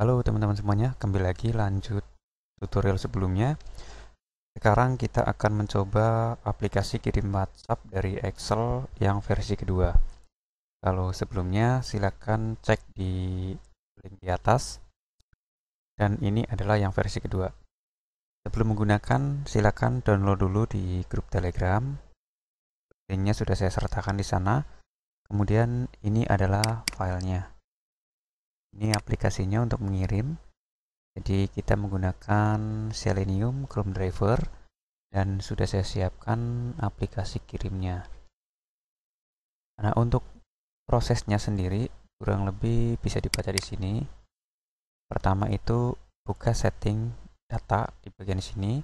Halo teman-teman semuanya, kembali lagi lanjut tutorial sebelumnya. Sekarang kita akan mencoba aplikasi kirim WhatsApp dari Excel yang versi kedua. Kalau sebelumnya silakan cek di link di atas. Dan ini adalah yang versi kedua. Sebelum menggunakan, silakan download dulu di grup Telegram. Linknya sudah saya sertakan di sana. Kemudian ini adalah filenya. Ini aplikasinya untuk mengirim. Jadi kita menggunakan Selenium Chrome Driver dan sudah saya siapkan aplikasi kirimnya. Nah, untuk prosesnya sendiri kurang lebih bisa dibaca di sini. Pertama itu buka setting data di bagian sini.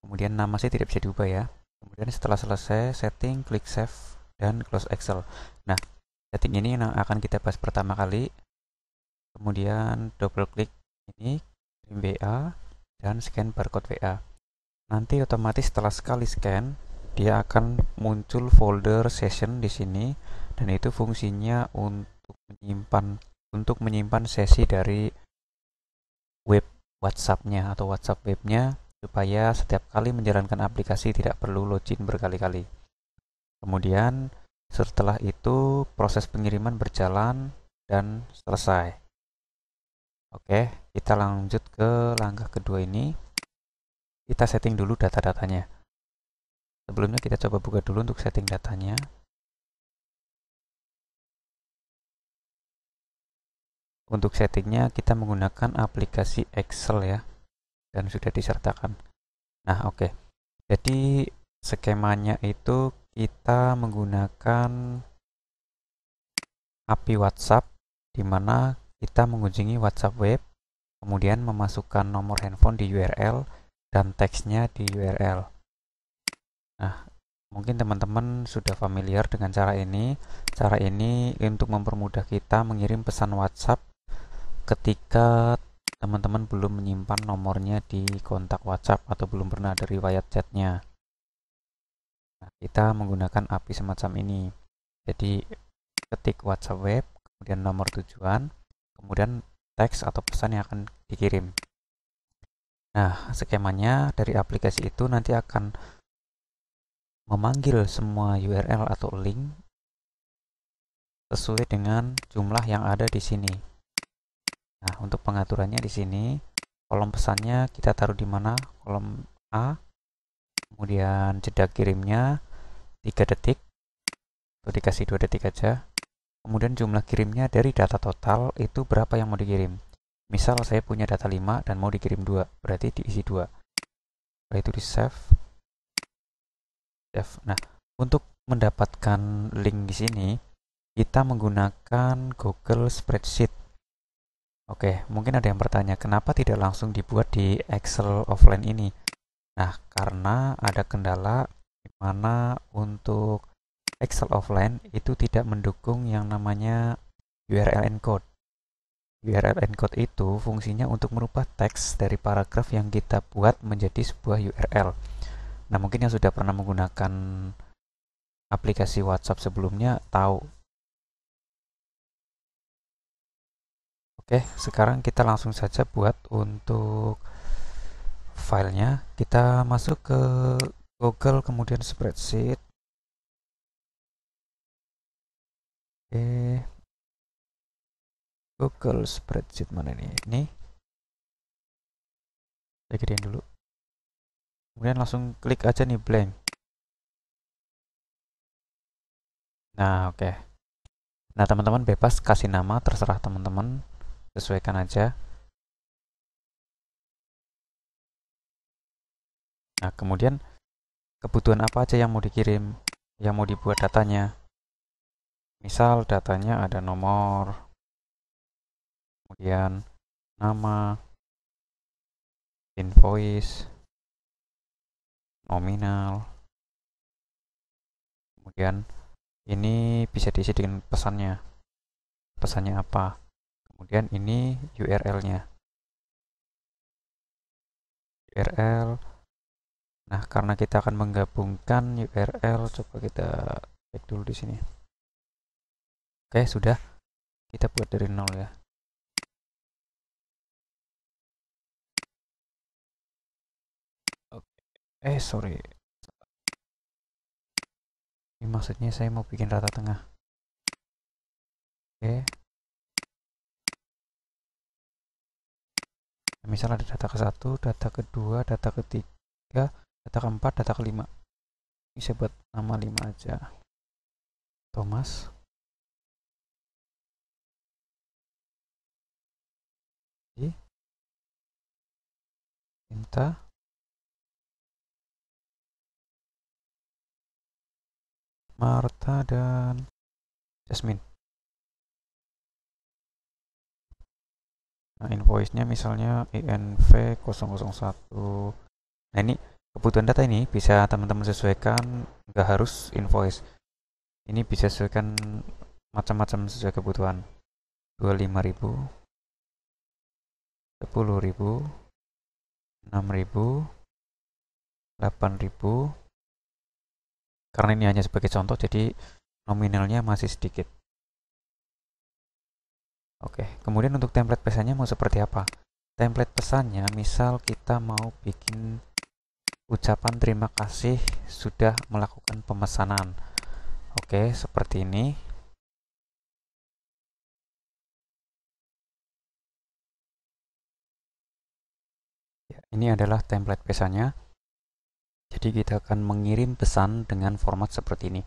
Kemudian nama sih tidak bisa diubah ya. Kemudian setelah selesai setting klik save dan close Excel. Nah, setting ini yang akan kita bahas pertama kali kemudian double klik ini kirim WA dan scan barcode WA nanti otomatis setelah sekali scan dia akan muncul folder session di sini dan itu fungsinya untuk menyimpan untuk menyimpan sesi dari web WhatsAppnya atau WhatsApp webnya supaya setiap kali menjalankan aplikasi tidak perlu login berkali-kali. Kemudian setelah itu proses pengiriman berjalan dan selesai. Oke, kita lanjut ke langkah kedua ini. Kita setting dulu data-datanya. Sebelumnya kita coba buka dulu untuk setting datanya. Untuk settingnya kita menggunakan aplikasi Excel ya, dan sudah disertakan. Nah oke, okay. jadi skemanya itu kita menggunakan API WhatsApp, di mana kita mengunjungi WhatsApp Web, kemudian memasukkan nomor handphone di URL dan teksnya di URL. Nah, mungkin teman-teman sudah familiar dengan cara ini. Cara ini untuk mempermudah kita mengirim pesan WhatsApp ketika teman-teman belum menyimpan nomornya di kontak WhatsApp atau belum pernah ada riwayat chatnya. Nah, kita menggunakan API semacam ini. Jadi, ketik WhatsApp web, kemudian nomor tujuan, kemudian teks atau pesan yang akan dikirim. Nah, skemanya dari aplikasi itu nanti akan memanggil semua URL atau link sesuai dengan jumlah yang ada di sini. Nah, untuk pengaturannya di sini, kolom pesannya kita taruh di mana? Kolom A, kemudian jeda kirimnya 3 detik, atau dikasih 2 detik aja, Kemudian jumlah kirimnya dari data total itu berapa yang mau dikirim. Misal saya punya data 5 dan mau dikirim 2, berarti diisi 2. Setelah itu di save. Nah, untuk mendapatkan link di sini, kita menggunakan Google Spreadsheet. Oke, mungkin ada yang bertanya, kenapa tidak langsung dibuat di Excel offline ini? Nah, karena ada kendala di mana untuk Excel offline itu tidak mendukung yang namanya URL encode. URL encode itu fungsinya untuk merubah teks dari paragraf yang kita buat menjadi sebuah URL. Nah, mungkin yang sudah pernah menggunakan aplikasi WhatsApp sebelumnya tahu. Oke, sekarang kita langsung saja buat untuk filenya. Kita masuk ke Google kemudian spreadsheet. Eh, Google spreadsheet mana ini? ini saya gedein dulu kemudian langsung klik aja nih blank nah oke okay. nah teman-teman bebas kasih nama terserah teman-teman sesuaikan aja nah kemudian kebutuhan apa aja yang mau dikirim yang mau dibuat datanya Misal datanya ada nomor, kemudian nama, invoice, nominal, kemudian ini bisa diisi dengan pesannya, pesannya apa, kemudian ini URL-nya. URL, nah karena kita akan menggabungkan URL, coba kita cek dulu di sini oke sudah kita buat dari nol ya oke. eh sorry ini maksudnya saya mau bikin rata tengah oke okay. misal ada data ke satu data kedua data ketiga data keempat data kelima ini saya buat nama lima aja Thomas minta Marta dan Jasmine nah invoice-nya misalnya INV 001 nah ini kebutuhan data ini bisa teman-teman sesuaikan nggak harus invoice ini bisa sesuaikan macam-macam sesuai kebutuhan 25000 sepuluh ribu enam ribu delapan ribu karena ini hanya sebagai contoh jadi nominalnya masih sedikit oke kemudian untuk template pesannya mau seperti apa template pesannya misal kita mau bikin ucapan terima kasih sudah melakukan pemesanan oke seperti ini Ini adalah template pesannya. Jadi kita akan mengirim pesan dengan format seperti ini.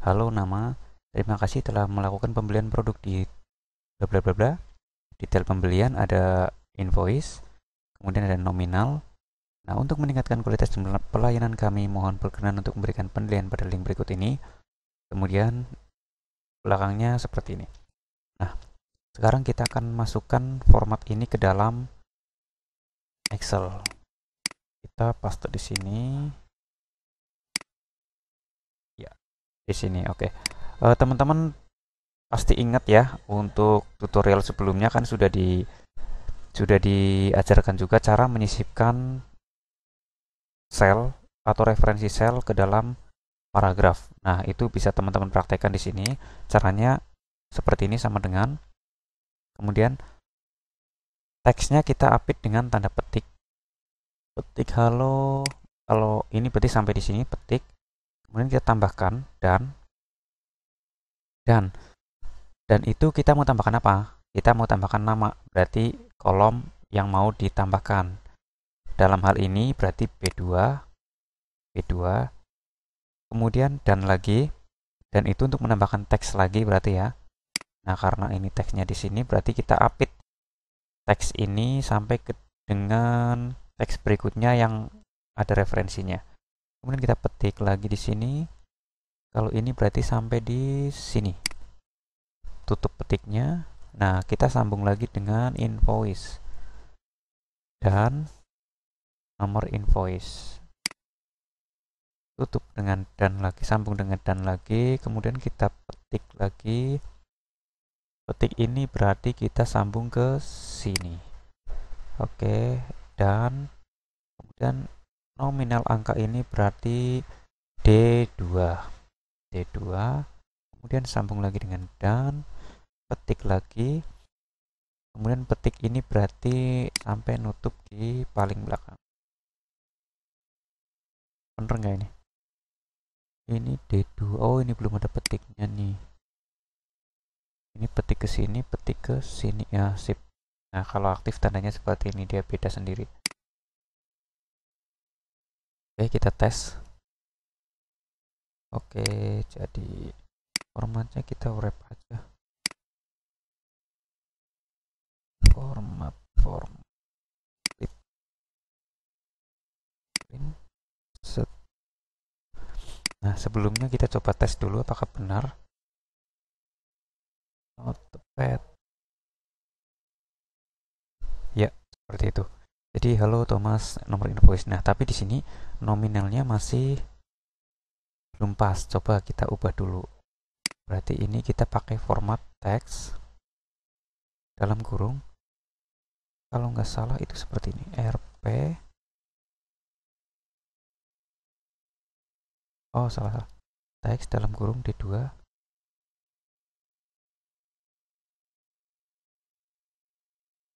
Halo nama, terima kasih telah melakukan pembelian produk di bla bla bla bla. Detail pembelian ada invoice, kemudian ada nominal. Nah, untuk meningkatkan kualitas pelayanan kami, mohon berkenan untuk memberikan penilaian pada link berikut ini. Kemudian belakangnya seperti ini. Nah, sekarang kita akan masukkan format ini ke dalam Excel. Kita paste di sini. Ya, di sini. Oke. Okay. Uh, eh, teman-teman pasti ingat ya untuk tutorial sebelumnya kan sudah di sudah diajarkan juga cara menyisipkan sel atau referensi sel ke dalam paragraf. Nah, itu bisa teman-teman praktekkan di sini. Caranya seperti ini sama dengan kemudian teksnya kita apit dengan tanda petik petik halo kalau ini berarti sampai di sini petik kemudian kita tambahkan dan dan dan itu kita mau tambahkan apa kita mau tambahkan nama berarti kolom yang mau ditambahkan dalam hal ini berarti B2 B2 kemudian dan lagi dan itu untuk menambahkan teks lagi berarti ya nah karena ini teksnya di sini berarti kita apit teks ini sampai ke dengan teks berikutnya yang ada referensinya. Kemudian kita petik lagi di sini. Kalau ini berarti sampai di sini. Tutup petiknya. Nah, kita sambung lagi dengan invoice. Dan nomor invoice. Tutup dengan dan lagi, sambung dengan dan lagi, kemudian kita petik lagi petik ini berarti kita sambung ke sini oke dan kemudian nominal angka ini berarti D2 D2 kemudian sambung lagi dengan dan petik lagi kemudian petik ini berarti sampai nutup di paling belakang bener nggak ini ini D2 oh ini belum ada petiknya nih ini petik ke sini petik ke sini ya sip nah kalau aktif tandanya seperti ini dia beda sendiri oke kita tes oke jadi formatnya kita wrap aja format form set nah sebelumnya kita coba tes dulu apakah benar ya seperti itu jadi halo Thomas nomor invoice nah tapi di sini nominalnya masih belum pas coba kita ubah dulu berarti ini kita pakai format teks dalam kurung kalau nggak salah itu seperti ini rp oh salah salah teks dalam kurung d2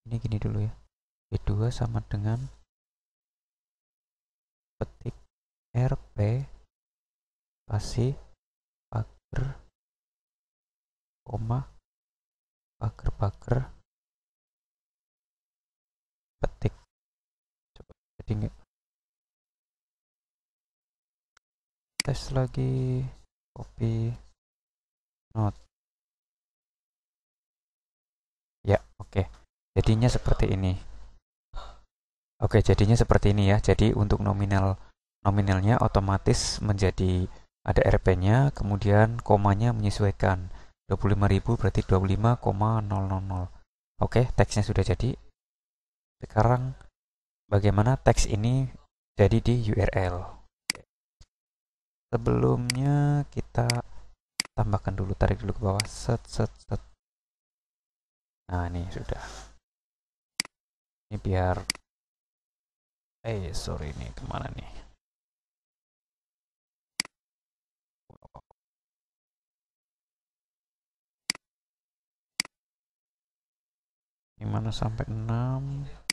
ini gini dulu ya B2 sama dengan petik RP pasti pagar koma pagar pagar petik coba jadi nggak tes lagi copy note. ya oke okay jadinya seperti ini oke jadinya seperti ini ya jadi untuk nominal nominalnya otomatis menjadi ada RP-nya kemudian komanya menyesuaikan 25.000 berarti 25,000 oke teksnya sudah jadi sekarang bagaimana teks ini jadi di URL sebelumnya kita tambahkan dulu tarik dulu ke bawah set set set nah ini sudah ini biar eh sorry ini kemana nih Gimana mana sampai 6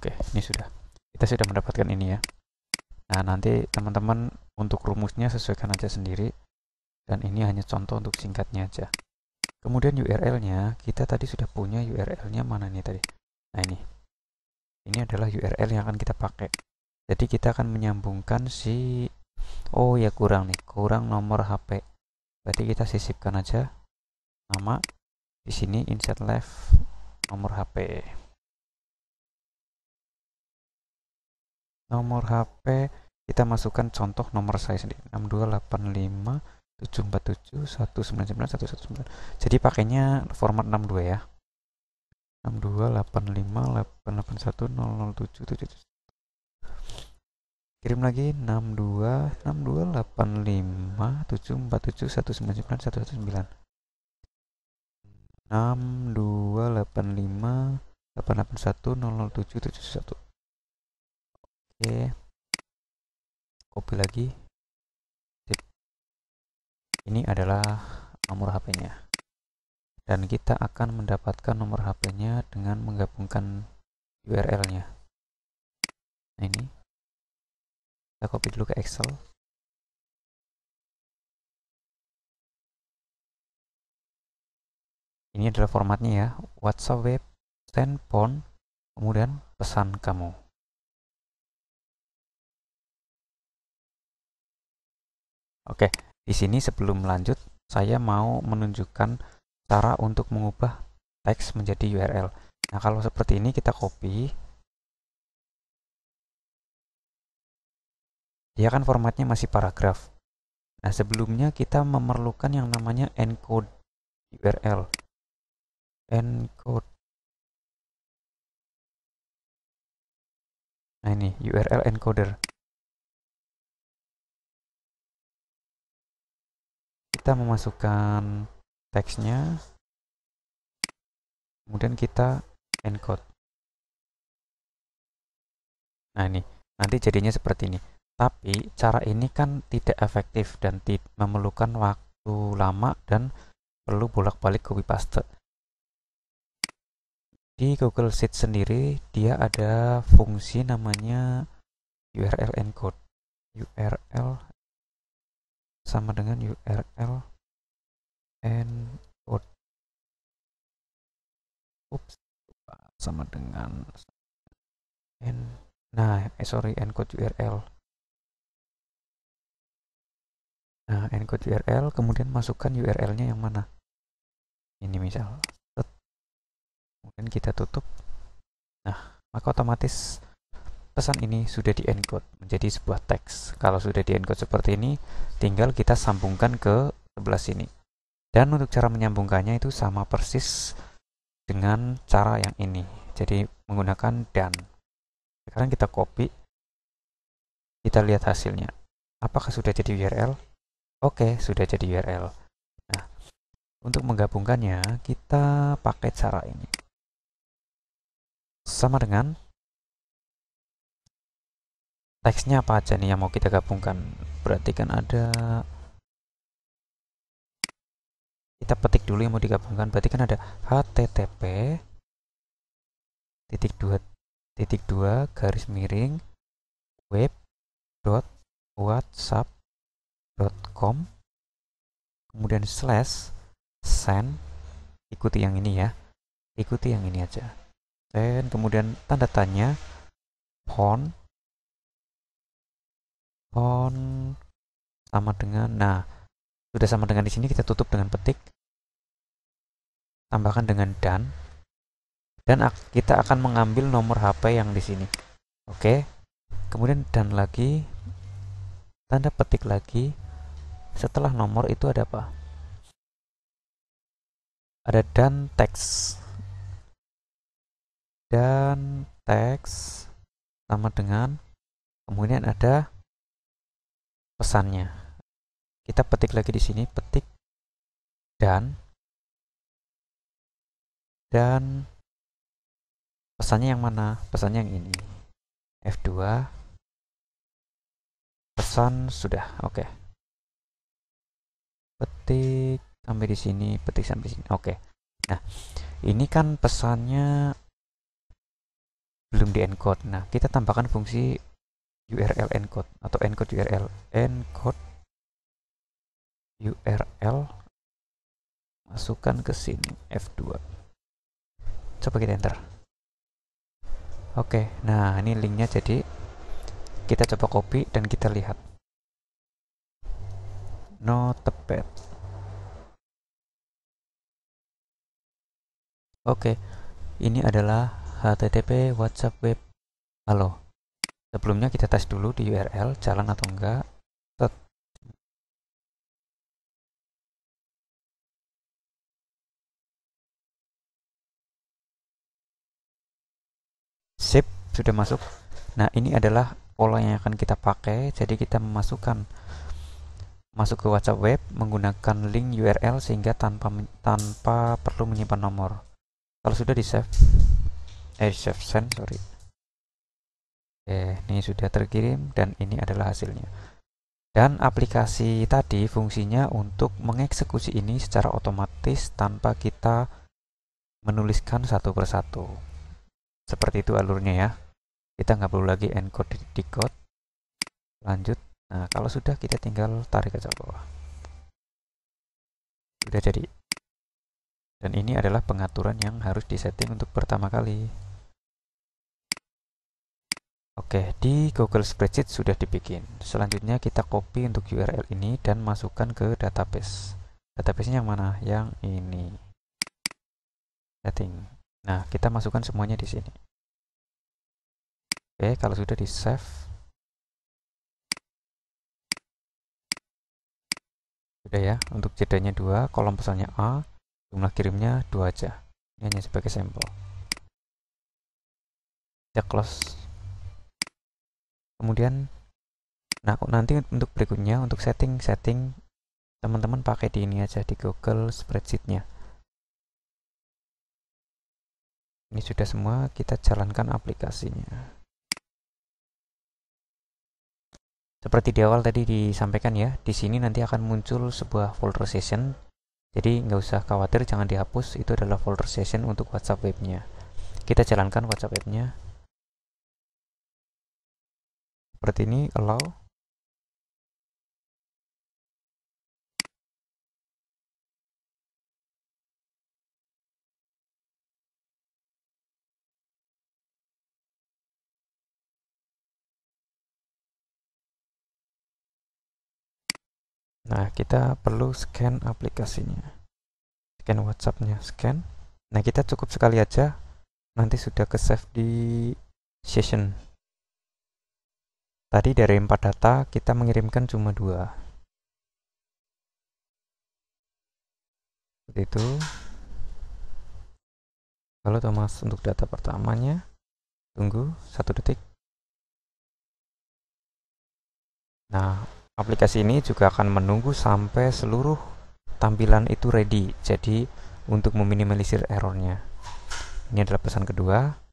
Oke, ini sudah. Kita sudah mendapatkan ini ya. Nah, nanti teman-teman untuk rumusnya sesuaikan aja sendiri. Dan ini hanya contoh untuk singkatnya aja. Kemudian URL-nya, kita tadi sudah punya URL-nya mana nih tadi? Nah, ini. Ini adalah URL yang akan kita pakai. Jadi kita akan menyambungkan si Oh ya kurang nih, kurang nomor HP. Berarti kita sisipkan aja nama di sini insert left nomor HP. nomor HP kita masukkan contoh nomor saya sendiri 6285 747 199 119 jadi pakainya format 62 ya 6285 881 007 kirim lagi 62 6285 747 199 119 6285 881 007 oke copy lagi Sip. ini adalah nomor HP-nya dan kita akan mendapatkan nomor HP-nya dengan menggabungkan URL-nya nah ini kita copy dulu ke Excel ini adalah formatnya ya WhatsApp web send pon kemudian pesan kamu Oke, di sini sebelum lanjut saya mau menunjukkan cara untuk mengubah teks menjadi URL. Nah, kalau seperti ini kita copy. Dia kan formatnya masih paragraf. Nah, sebelumnya kita memerlukan yang namanya encode URL. Encode Nah ini URL encoder. kita memasukkan teksnya kemudian kita encode nah ini nanti jadinya seperti ini tapi cara ini kan tidak efektif dan tidak memerlukan waktu lama dan perlu bolak-balik copy paste di Google Sheet sendiri dia ada fungsi namanya URL encode URL sama dengan URL and Oops, sama dengan n nah eh, sorry encode URL nah encode URL kemudian masukkan URL-nya yang mana ini misal kemudian kita tutup nah maka otomatis pesan ini sudah di-encode menjadi sebuah teks. Kalau sudah di-encode seperti ini, tinggal kita sambungkan ke sebelah sini. Dan untuk cara menyambungkannya itu sama persis dengan cara yang ini. Jadi menggunakan dan. Sekarang kita copy. Kita lihat hasilnya. Apakah sudah jadi URL? Oke, sudah jadi URL. Nah, untuk menggabungkannya, kita pakai cara ini. Sama dengan teksnya apa aja nih yang mau kita gabungkan berarti kan ada kita petik dulu yang mau digabungkan berarti kan ada http titik dua titik dua garis miring web dot whatsapp dot com kemudian slash send ikuti yang ini ya ikuti yang ini aja dan kemudian tanda tanya font on sama dengan nah sudah sama dengan di sini kita tutup dengan petik tambahkan dengan dan dan kita akan mengambil nomor HP yang di sini oke kemudian dan lagi tanda petik lagi setelah nomor itu ada apa ada dan teks dan teks sama dengan kemudian ada pesannya. Kita petik lagi di sini, petik dan dan pesannya yang mana? Pesannya yang ini. F2 pesan sudah. Oke. Okay. Petik sampai di sini, petik sampai di sini. Oke. Okay. Nah, ini kan pesannya belum di encode. Nah, kita tambahkan fungsi URL encode atau encode URL encode URL masukkan ke sini F2 coba kita enter oke nah ini linknya jadi kita coba copy dan kita lihat no notepad oke ini adalah http whatsapp web halo Sebelumnya kita tes dulu di URL jalan atau enggak. Sip, sudah masuk. Nah, ini adalah pola yang akan kita pakai. Jadi kita memasukkan masuk ke WhatsApp web menggunakan link URL sehingga tanpa tanpa perlu menyimpan nomor. Kalau sudah di save, eh save send, sorry. Oke, eh, ini sudah terkirim dan ini adalah hasilnya. Dan aplikasi tadi fungsinya untuk mengeksekusi ini secara otomatis tanpa kita menuliskan satu persatu. Seperti itu alurnya ya. Kita nggak perlu lagi encode decode. Lanjut. Nah, kalau sudah kita tinggal tarik aja ke bawah. Sudah jadi. Dan ini adalah pengaturan yang harus disetting untuk pertama kali. Oke, di Google Spreadsheet sudah dibikin. Selanjutnya kita copy untuk URL ini dan masukkan ke database. Databasenya yang mana? Yang ini. Setting. Nah, kita masukkan semuanya di sini. Oke, kalau sudah di save. Sudah ya, untuk jedanya dua, kolom pesannya A, jumlah kirimnya dua aja. Ini hanya sebagai sampel. Kita close kemudian nah nanti untuk berikutnya untuk setting-setting teman-teman pakai di ini aja di Google Spreadsheetnya. ini sudah semua kita jalankan aplikasinya seperti di awal tadi disampaikan ya di sini nanti akan muncul sebuah folder session jadi nggak usah khawatir jangan dihapus itu adalah folder session untuk WhatsApp webnya kita jalankan WhatsApp webnya seperti ini allow Nah, kita perlu scan aplikasinya. Scan WhatsApp-nya, scan. Nah, kita cukup sekali aja. Nanti sudah ke save di session. Tadi dari empat data kita mengirimkan cuma dua. Seperti itu. Lalu Thomas untuk data pertamanya, tunggu satu detik. Nah, aplikasi ini juga akan menunggu sampai seluruh tampilan itu ready. Jadi, untuk meminimalisir errornya. Ini adalah pesan kedua.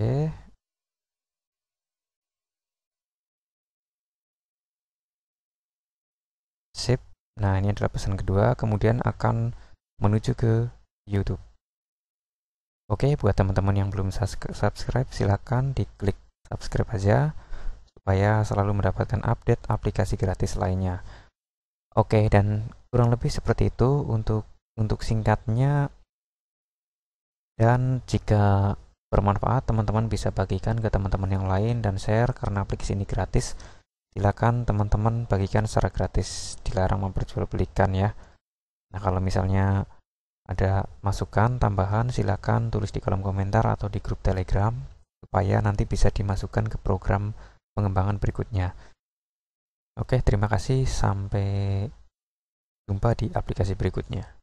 eh Sip. Nah, ini adalah pesan kedua, kemudian akan menuju ke YouTube. Oke, buat teman-teman yang belum subscribe, silahkan diklik subscribe aja supaya selalu mendapatkan update aplikasi gratis lainnya. Oke, dan kurang lebih seperti itu untuk untuk singkatnya. Dan jika bermanfaat, teman-teman bisa bagikan ke teman-teman yang lain dan share karena aplikasi ini gratis. Silakan teman-teman bagikan secara gratis, dilarang memperjualbelikan ya. Nah, kalau misalnya ada masukan, tambahan, silakan tulis di kolom komentar atau di grup Telegram supaya nanti bisa dimasukkan ke program pengembangan berikutnya. Oke, terima kasih. Sampai jumpa di aplikasi berikutnya.